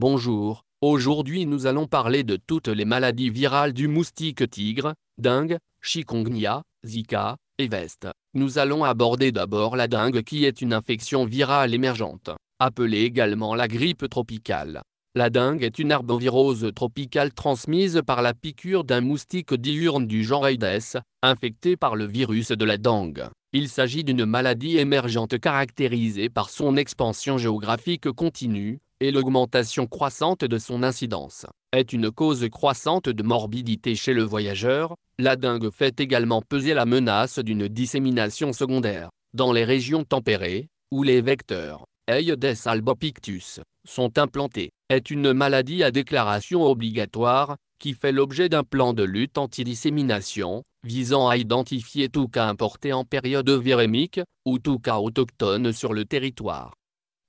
Bonjour, aujourd'hui nous allons parler de toutes les maladies virales du moustique tigre, dengue, chikungunya, zika, et veste. Nous allons aborder d'abord la dengue qui est une infection virale émergente, appelée également la grippe tropicale. La dengue est une arbovirose tropicale transmise par la piqûre d'un moustique diurne du genre Aedes, infecté par le virus de la dengue. Il s'agit d'une maladie émergente caractérisée par son expansion géographique continue, et l'augmentation croissante de son incidence est une cause croissante de morbidité chez le voyageur, la dengue fait également peser la menace d'une dissémination secondaire, dans les régions tempérées, où les vecteurs Aedes albopictus sont implantés, est une maladie à déclaration obligatoire, qui fait l'objet d'un plan de lutte anti-dissémination, visant à identifier tout cas importé en période virémique, ou tout cas autochtone sur le territoire.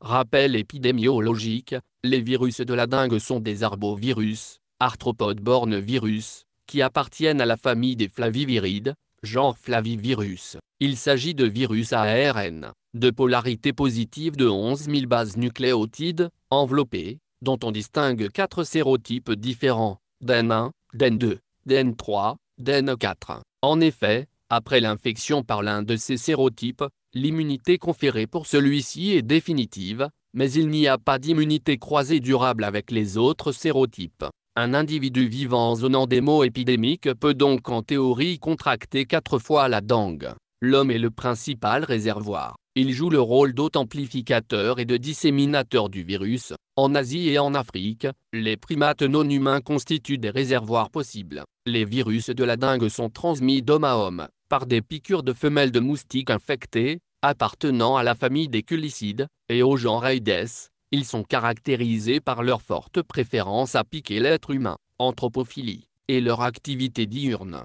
Rappel épidémiologique, les virus de la dengue sont des arbovirus, arthropodes virus, qui appartiennent à la famille des flavivirides, genre flavivirus. Il s'agit de virus à ARN, de polarité positive de 11 000 bases nucléotides, enveloppées, dont on distingue quatre sérotypes différents, dn 1 DEN2, dn 3 dn 4 En effet, après l'infection par l'un de ces sérotypes, L'immunité conférée pour celui-ci est définitive, mais il n'y a pas d'immunité croisée durable avec les autres sérotypes. Un individu vivant en zone endémo-épidémique peut donc en théorie contracter quatre fois la dengue. L'homme est le principal réservoir. Il joue le rôle d'auto-amplificateur et de disséminateur du virus. En Asie et en Afrique, les primates non humains constituent des réservoirs possibles. Les virus de la dengue sont transmis d'homme à homme par des piqûres de femelles de moustiques infectées, appartenant à la famille des culicides, et au genre Aedes, ils sont caractérisés par leur forte préférence à piquer l'être humain, anthropophilie, et leur activité diurne.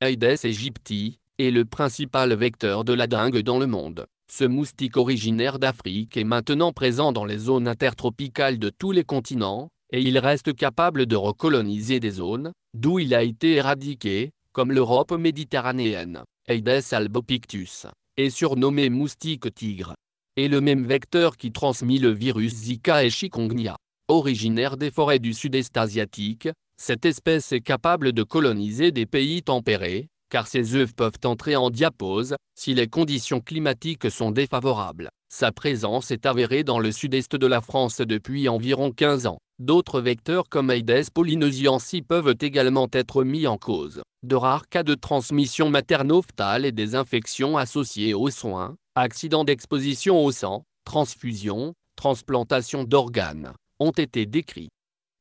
Aedes aegypti est le principal vecteur de la dengue dans le monde. Ce moustique originaire d'Afrique est maintenant présent dans les zones intertropicales de tous les continents, et il reste capable de recoloniser des zones, d'où il a été éradiqué, comme l'Europe méditerranéenne, Aedes albopictus, est surnommé moustique tigre, et le même vecteur qui transmet le virus Zika et chikungunya. Originaire des forêts du sud-est asiatique, cette espèce est capable de coloniser des pays tempérés, car ses œufs peuvent entrer en diapause, si les conditions climatiques sont défavorables. Sa présence est avérée dans le sud-est de la France depuis environ 15 ans. D'autres vecteurs comme Aedes polynesiensis peuvent également être mis en cause de rares cas de transmission materno-phtale et des infections associées aux soins, accidents d'exposition au sang, transfusion, transplantation d'organes, ont été décrits.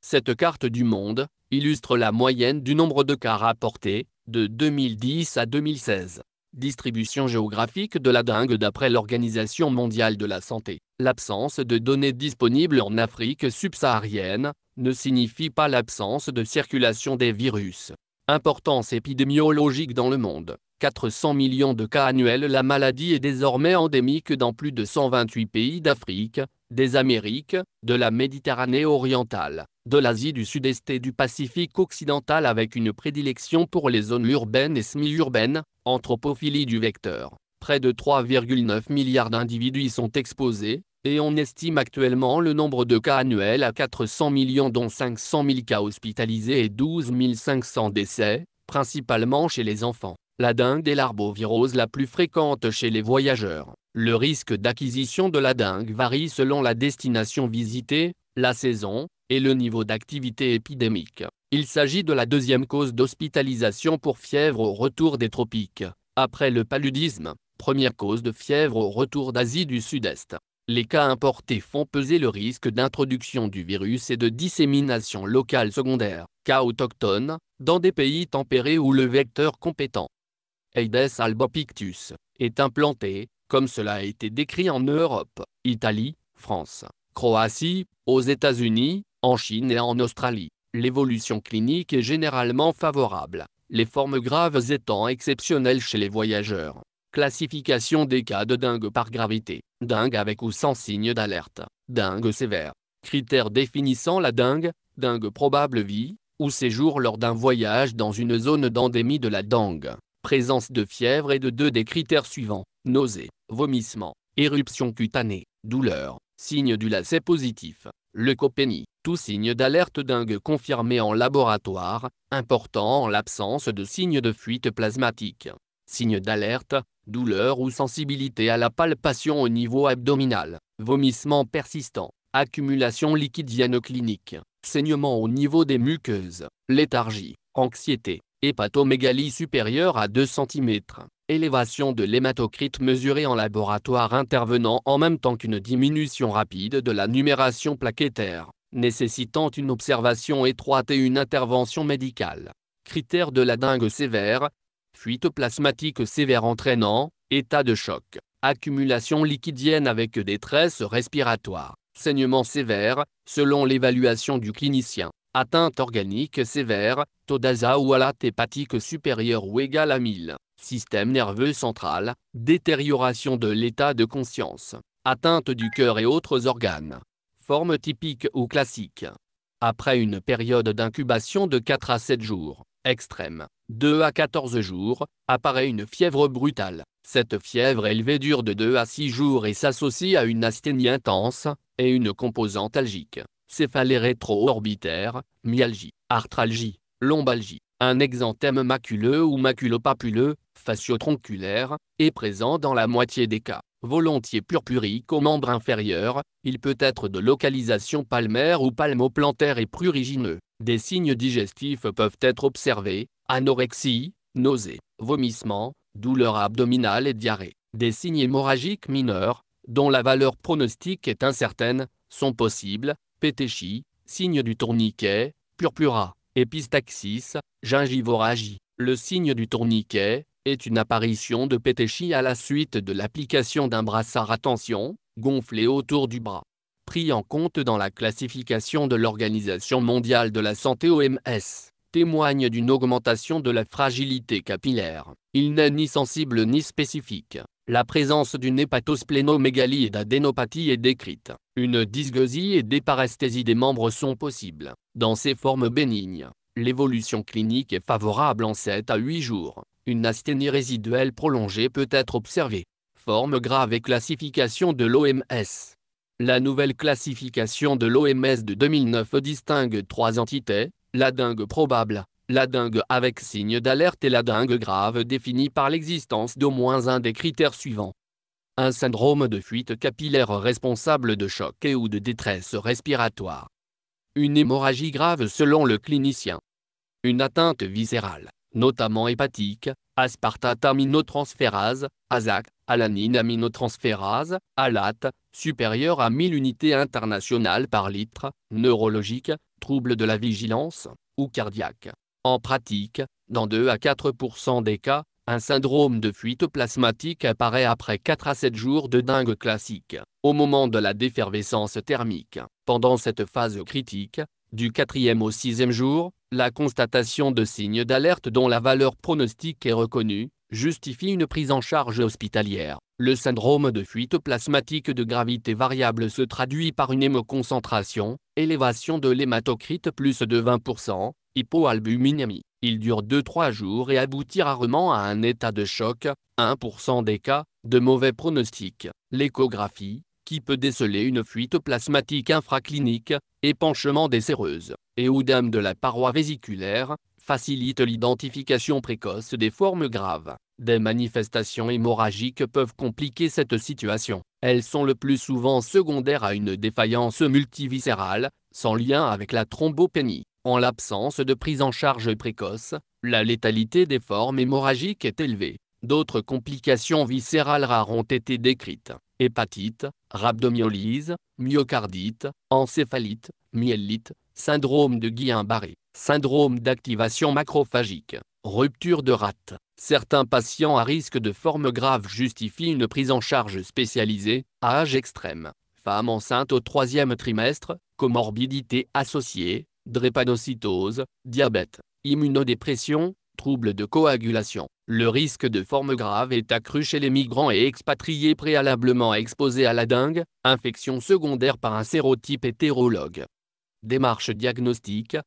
Cette carte du monde illustre la moyenne du nombre de cas rapportés de 2010 à 2016. Distribution géographique de la dengue d'après l'Organisation mondiale de la santé. L'absence de données disponibles en Afrique subsaharienne ne signifie pas l'absence de circulation des virus. Importance épidémiologique dans le monde. 400 millions de cas annuels. La maladie est désormais endémique dans plus de 128 pays d'Afrique, des Amériques, de la Méditerranée orientale, de l'Asie du Sud-Est et du Pacifique occidental avec une prédilection pour les zones urbaines et semi-urbaines, anthropophilie du vecteur. Près de 3,9 milliards d'individus y sont exposés, et on estime actuellement le nombre de cas annuels à 400 millions dont 500 000 cas hospitalisés et 12 500 décès, principalement chez les enfants. La dengue est l'arbovirose la plus fréquente chez les voyageurs. Le risque d'acquisition de la dengue varie selon la destination visitée, la saison, et le niveau d'activité épidémique. Il s'agit de la deuxième cause d'hospitalisation pour fièvre au retour des tropiques, après le paludisme, première cause de fièvre au retour d'Asie du Sud-Est les cas importés font peser le risque d'introduction du virus et de dissémination locale secondaire, cas autochtones, dans des pays tempérés où le vecteur compétent Aedes albopictus est implanté, comme cela a été décrit en Europe, Italie, France, Croatie, aux États-Unis, en Chine et en Australie. L'évolution clinique est généralement favorable, les formes graves étant exceptionnelles chez les voyageurs. Classification des cas de dingue par gravité. dingue avec ou sans signe d'alerte. dingue sévère. Critères définissant la dengue. dingue probable vie ou séjour lors d'un voyage dans une zone d'endémie de la dengue. Présence de fièvre et de deux des critères suivants. Nausée, vomissement, éruption cutanée, douleur, signe du lacet positif, leucopénie. Tout signe d'alerte dingue confirmé en laboratoire, important en l'absence de signe de fuite plasmatique. Signe d'alerte, douleur ou sensibilité à la palpation au niveau abdominal, vomissement persistant, accumulation liquide clinique, saignement au niveau des muqueuses, léthargie, anxiété, hépatomégalie supérieure à 2 cm, élévation de l'hématocrite mesurée en laboratoire intervenant en même temps qu'une diminution rapide de la numération plaquettaire, nécessitant une observation étroite et une intervention médicale. Critères de la dengue sévère, fuite plasmatique sévère entraînant, état de choc, accumulation liquidienne avec détresse respiratoire, saignement sévère, selon l'évaluation du clinicien, atteinte organique sévère, taux d'ASA ou alate hépatique supérieur ou égal à 1000, système nerveux central, détérioration de l'état de conscience, atteinte du cœur et autres organes, forme typique ou classique. Après une période d'incubation de 4 à 7 jours, extrême. 2 à 14 jours, apparaît une fièvre brutale. Cette fièvre élevée dure de 2 à 6 jours et s'associe à une asthénie intense, et une composante algique. Céphalée rétro-orbitaire, myalgie, arthralgie, lombalgie, un exanthème maculeux ou maculopapuleux, fasciotronculaire, est présent dans la moitié des cas. Volontiers purpurique aux membres inférieurs, il peut être de localisation palmaire ou palmoplantaire et prurigineux. Des signes digestifs peuvent être observés, anorexie, nausée, vomissement, douleur abdominale et diarrhée. Des signes hémorragiques mineurs, dont la valeur pronostique est incertaine, sont possibles, pétéchie, signe du tourniquet, purpura, épistaxis, gingivoragie. Le signe du tourniquet est une apparition de pétéchie à la suite de l'application d'un brassard à tension, gonflé autour du bras pris en compte dans la classification de l'Organisation mondiale de la santé OMS, témoigne d'une augmentation de la fragilité capillaire. Il n'est ni sensible ni spécifique. La présence d'une hépatosplénomégalie et d'adénopathie est décrite. Une dysgosie et des paresthésies des membres sont possibles. Dans ces formes bénignes, l'évolution clinique est favorable en 7 à 8 jours. Une asthénie résiduelle prolongée peut être observée. Forme grave et classification de l'OMS. La nouvelle classification de l'OMS de 2009 distingue trois entités, la dengue probable, la dengue avec signe d'alerte et la dengue grave définie par l'existence d'au moins un des critères suivants. Un syndrome de fuite capillaire responsable de choc et ou de détresse respiratoire. Une hémorragie grave selon le clinicien. Une atteinte viscérale, notamment hépatique, aspartate aminotransférase, ASAC, alanine aminotransférase, ALAT, supérieure à 1000 unités internationales par litre, neurologique, trouble de la vigilance, ou cardiaque. En pratique, dans 2 à 4 des cas, un syndrome de fuite plasmatique apparaît après 4 à 7 jours de dingue classique, au moment de la défervescence thermique. Pendant cette phase critique, du quatrième au sixième jour, la constatation de signes d'alerte dont la valeur pronostique est reconnue justifie une prise en charge hospitalière. Le syndrome de fuite plasmatique de gravité variable se traduit par une hémoconcentration, élévation de l'hématocrite plus de 20%, hypoalbuminémie. Il dure 2-3 jours et aboutit rarement à un état de choc, 1% des cas, de mauvais pronostic. L'échographie, qui peut déceler une fuite plasmatique infraclinique, épanchement des séreuses, et ou d'âme de la paroi vésiculaire, facilite l'identification précoce des formes graves. Des manifestations hémorragiques peuvent compliquer cette situation. Elles sont le plus souvent secondaires à une défaillance multiviscérale, sans lien avec la thrombopénie. En l'absence de prise en charge précoce, la létalité des formes hémorragiques est élevée. D'autres complications viscérales rares ont été décrites hépatite, rhabdomyolyse, myocardite, encéphalite, myélite, syndrome de Guillain-Barré, syndrome d'activation macrophagique, rupture de rate. Certains patients à risque de forme graves justifient une prise en charge spécialisée, âge extrême, Femme enceinte au troisième trimestre, comorbidité associée, drépanocytose, diabète, immunodépression, troubles de coagulation. Le risque de forme grave est accru chez les migrants et expatriés préalablement exposés à la dengue, infection secondaire par un sérotype hétérologue. Démarche diagnostique.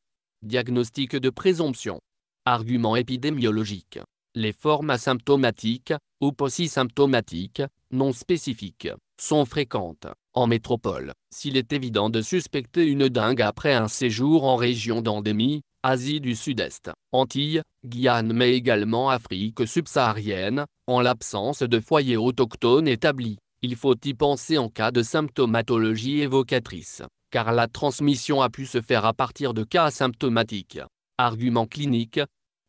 Diagnostic de présomption. Argument épidémiologique. Les formes asymptomatiques, ou possy-symptomatiques, non spécifiques, sont fréquentes. En métropole, s'il est évident de suspecter une dengue après un séjour en région d'endémie, Asie du Sud-Est, Antilles, Guyane mais également Afrique subsaharienne, en l'absence de foyers autochtones établis. Il faut y penser en cas de symptomatologie évocatrice, car la transmission a pu se faire à partir de cas asymptomatiques. Argument clinique.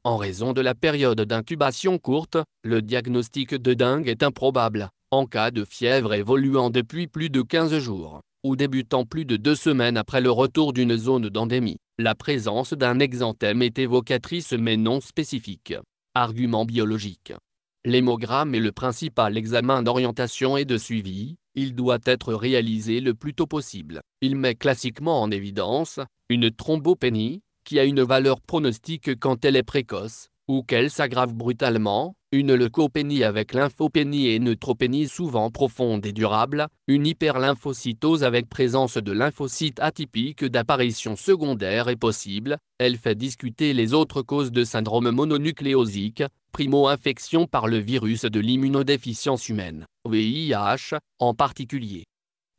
En raison de la période d'incubation courte, le diagnostic de dengue est improbable, en cas de fièvre évoluant depuis plus de 15 jours ou débutant plus de deux semaines après le retour d'une zone d'endémie. La présence d'un exanthème est évocatrice mais non spécifique. Argument biologique. L'hémogramme est le principal examen d'orientation et de suivi, il doit être réalisé le plus tôt possible. Il met classiquement en évidence une thrombopénie, qui a une valeur pronostique quand elle est précoce, ou qu'elle s'aggrave brutalement, une leucopénie avec lymphopénie et neutropénie souvent profonde et durable, une hyperlymphocytose avec présence de lymphocytes atypiques d'apparition secondaire est possible, elle fait discuter les autres causes de syndrome mononucléosique, primo-infection par le virus de l'immunodéficience humaine, VIH, en particulier.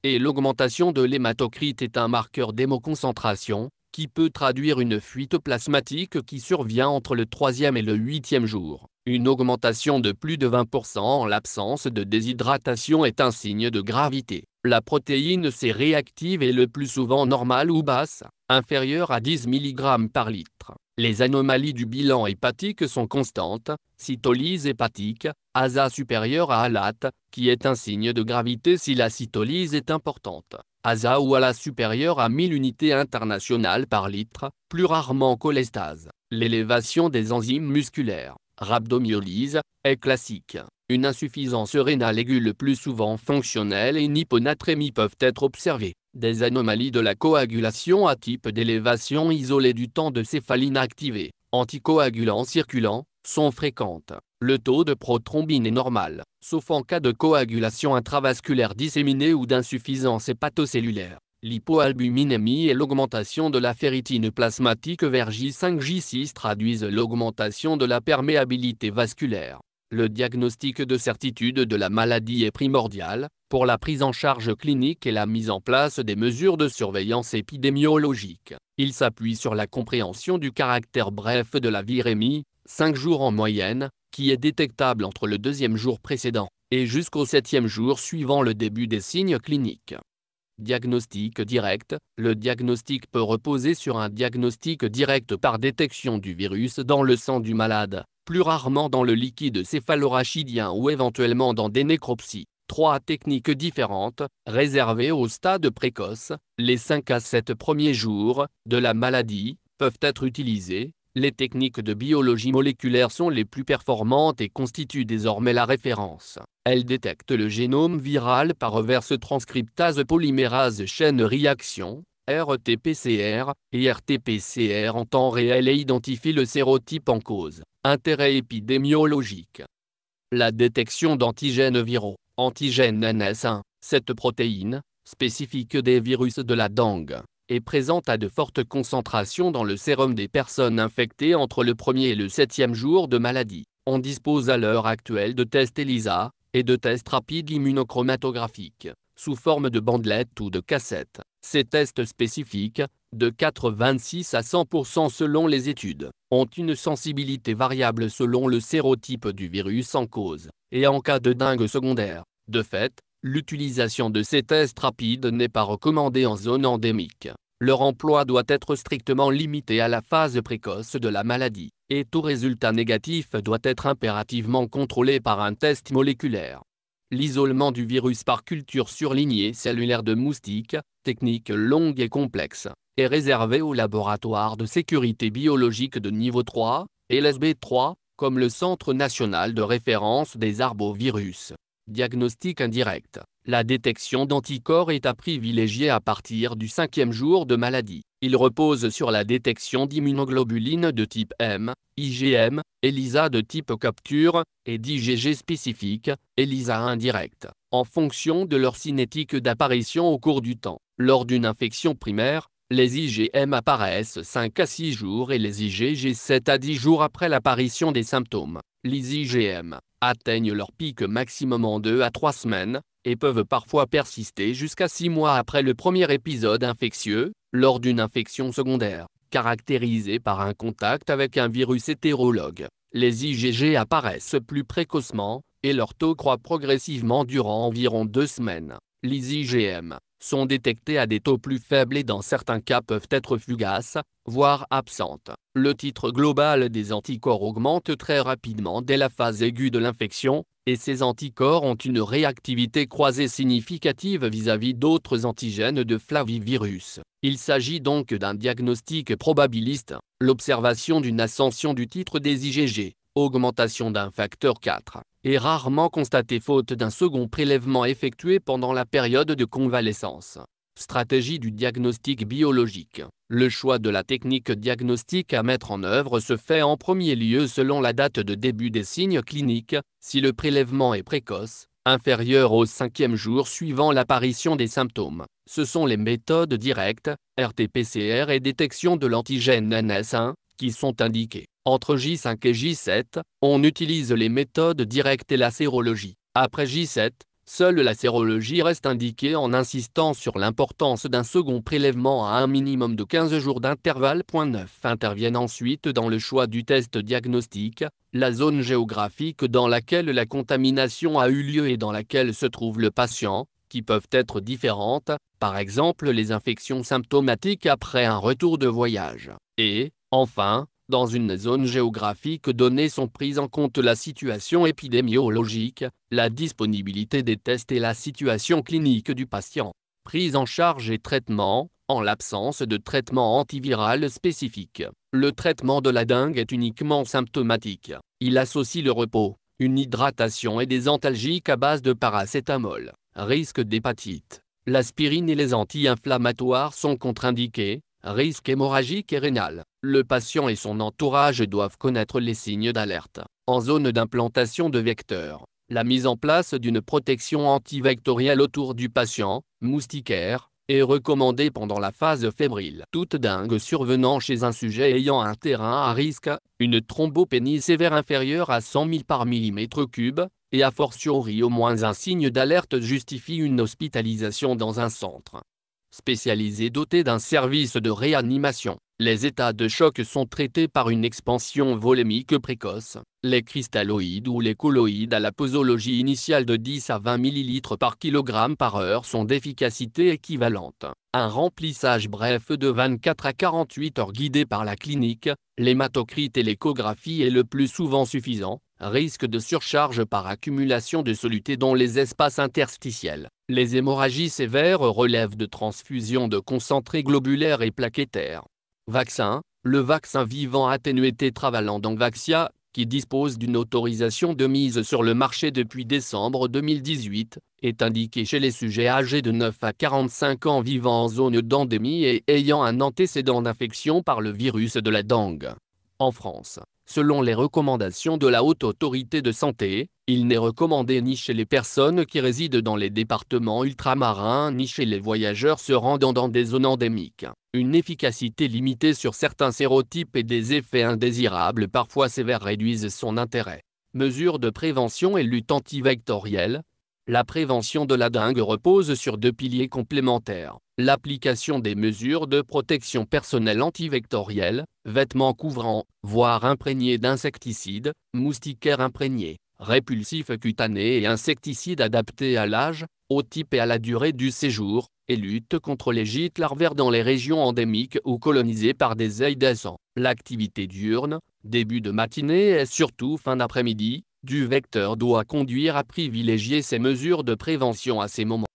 Et l'augmentation de l'hématocrite est un marqueur d'hémoconcentration, qui peut traduire une fuite plasmatique qui survient entre le troisième et le huitième jour. Une augmentation de plus de 20% en l'absence de déshydratation est un signe de gravité. La protéine C réactive est le plus souvent normale ou basse, inférieure à 10 mg par litre. Les anomalies du bilan hépatique sont constantes, cytolyse hépatique, ASA supérieure à ALAT, qui est un signe de gravité si la cytolyse est importante. ASA ou à la supérieure à 1000 unités internationales par litre, plus rarement cholestase. L'élévation des enzymes musculaires, rhabdomyolyse, est classique. Une insuffisance rénale aiguë le plus souvent fonctionnelle et une hyponatrémie peuvent être observées. Des anomalies de la coagulation à type d'élévation isolée du temps de céphaline activée, anticoagulants circulants, sont fréquentes. Le taux de prothrombine est normal, sauf en cas de coagulation intravasculaire disséminée ou d'insuffisance hépatocellulaire. L'hypoalbuminémie et l'augmentation de la ferritine plasmatique vers J5-J6 traduisent l'augmentation de la perméabilité vasculaire. Le diagnostic de certitude de la maladie est primordial, pour la prise en charge clinique et la mise en place des mesures de surveillance épidémiologique. Il s'appuie sur la compréhension du caractère bref de la virémie, 5 jours en moyenne, qui est détectable entre le deuxième jour précédent et jusqu'au septième jour suivant le début des signes cliniques. Diagnostic direct. Le diagnostic peut reposer sur un diagnostic direct par détection du virus dans le sang du malade, plus rarement dans le liquide céphalorachidien ou éventuellement dans des nécropsies. Trois techniques différentes, réservées au stade précoce, les 5 à 7 premiers jours de la maladie, peuvent être utilisées, les techniques de biologie moléculaire sont les plus performantes et constituent désormais la référence. Elles détectent le génome viral par reverse transcriptase polymérase chaîne réaction, RT-PCR, et RT-PCR en temps réel et identifient le sérotype en cause. Intérêt épidémiologique. La détection d'antigènes viraux, antigène NS1, cette protéine, spécifique des virus de la dengue, est présente à de fortes concentrations dans le sérum des personnes infectées entre le premier et le septième jour de maladie. On dispose à l'heure actuelle de tests ELISA et de tests rapides immunochromatographiques sous forme de bandelettes ou de cassettes. Ces tests spécifiques, de 86 à 100% selon les études, ont une sensibilité variable selon le sérotype du virus en cause, et en cas de dingue secondaire. De fait, l'utilisation de ces tests rapides n'est pas recommandée en zone endémique. Leur emploi doit être strictement limité à la phase précoce de la maladie, et tout résultat négatif doit être impérativement contrôlé par un test moléculaire. L'isolement du virus par culture surlignée cellulaire de moustique, technique longue et complexe, est réservé au laboratoire de sécurité biologique de niveau 3, LSB3, comme le Centre national de référence des arbovirus. Diagnostic indirect. La détection d'anticorps est à privilégier à partir du cinquième jour de maladie. Il repose sur la détection d'immunoglobulines de type M, IgM, ELISA de type capture, et d'IgG spécifique, ELISA indirect, en fonction de leur cinétique d'apparition au cours du temps. Lors d'une infection primaire, les IgM apparaissent 5 à 6 jours et les IgG 7 à 10 jours après l'apparition des symptômes. Les IgM atteignent leur pic maximum en 2 à 3 semaines, et peuvent parfois persister jusqu'à 6 mois après le premier épisode infectieux, lors d'une infection secondaire, caractérisée par un contact avec un virus hétérologue. Les IgG apparaissent plus précocement, et leur taux croît progressivement durant environ deux semaines. Les IgM sont détectés à des taux plus faibles et dans certains cas peuvent être fugaces, voire absentes. Le titre global des anticorps augmente très rapidement dès la phase aiguë de l'infection, et ces anticorps ont une réactivité croisée significative vis-à-vis d'autres antigènes de flavivirus. Il s'agit donc d'un diagnostic probabiliste, l'observation d'une ascension du titre des IgG, augmentation d'un facteur 4, est rarement constatée faute d'un second prélèvement effectué pendant la période de convalescence. Stratégie du diagnostic biologique. Le choix de la technique diagnostique à mettre en œuvre se fait en premier lieu selon la date de début des signes cliniques, si le prélèvement est précoce, inférieur au cinquième jour suivant l'apparition des symptômes. Ce sont les méthodes directes, RT-PCR et détection de l'antigène NS1, qui sont indiquées. Entre J5 et J7, on utilise les méthodes directes et la sérologie. Après J7, Seule la sérologie reste indiquée en insistant sur l'importance d'un second prélèvement à un minimum de 15 jours d'intervalle. 9 interviennent ensuite dans le choix du test diagnostique, la zone géographique dans laquelle la contamination a eu lieu et dans laquelle se trouve le patient, qui peuvent être différentes, par exemple les infections symptomatiques après un retour de voyage. Et, enfin, dans une zone géographique donnée sont prises en compte la situation épidémiologique, la disponibilité des tests et la situation clinique du patient. Prise en charge et traitement, en l'absence de traitement antiviral spécifique, le traitement de la dengue est uniquement symptomatique. Il associe le repos, une hydratation et des antalgiques à base de paracétamol, risque d'hépatite. L'aspirine et les anti-inflammatoires sont contre-indiqués, risque hémorragique et rénal. Le patient et son entourage doivent connaître les signes d'alerte. En zone d'implantation de vecteurs, la mise en place d'une protection antivectorielle autour du patient, moustiquaire, est recommandée pendant la phase fébrile. Toute dingue survenant chez un sujet ayant un terrain à risque, une thrombopénie sévère inférieure à 100 000 par millimètre cube, et a fortiori au moins un signe d'alerte justifie une hospitalisation dans un centre spécialisé doté d'un service de réanimation. Les états de choc sont traités par une expansion volémique précoce. Les cristalloïdes ou les colloïdes à la posologie initiale de 10 à 20 ml par kilogramme par heure sont d'efficacité équivalente. Un remplissage bref de 24 à 48 heures guidé par la clinique, l'hématocrite et l'échographie est le plus souvent suffisant, risque de surcharge par accumulation de solutés dans les espaces interstitiels. Les hémorragies sévères relèvent de transfusions de concentrés globulaires et plaquettaires. Vaccin, le vaccin vivant atténué tétravalant d'Anvaxia, qui dispose d'une autorisation de mise sur le marché depuis décembre 2018, est indiqué chez les sujets âgés de 9 à 45 ans vivant en zone d'endémie et ayant un antécédent d'infection par le virus de la dengue. En France, Selon les recommandations de la Haute Autorité de Santé, il n'est recommandé ni chez les personnes qui résident dans les départements ultramarins ni chez les voyageurs se rendant dans des zones endémiques. Une efficacité limitée sur certains sérotypes et des effets indésirables parfois sévères réduisent son intérêt. Mesures de prévention et lutte antivectorielle. La prévention de la dengue repose sur deux piliers complémentaires. L'application des mesures de protection personnelle antivectorielle, vêtements couvrants, voire imprégnés d'insecticides, moustiquaires imprégnés, répulsifs cutanés et insecticides adaptés à l'âge, au type et à la durée du séjour, et lutte contre les gîtes larvaires dans les régions endémiques ou colonisées par des d'essence. L'activité diurne, début de matinée et surtout fin d'après-midi, du vecteur doit conduire à privilégier ces mesures de prévention à ces moments.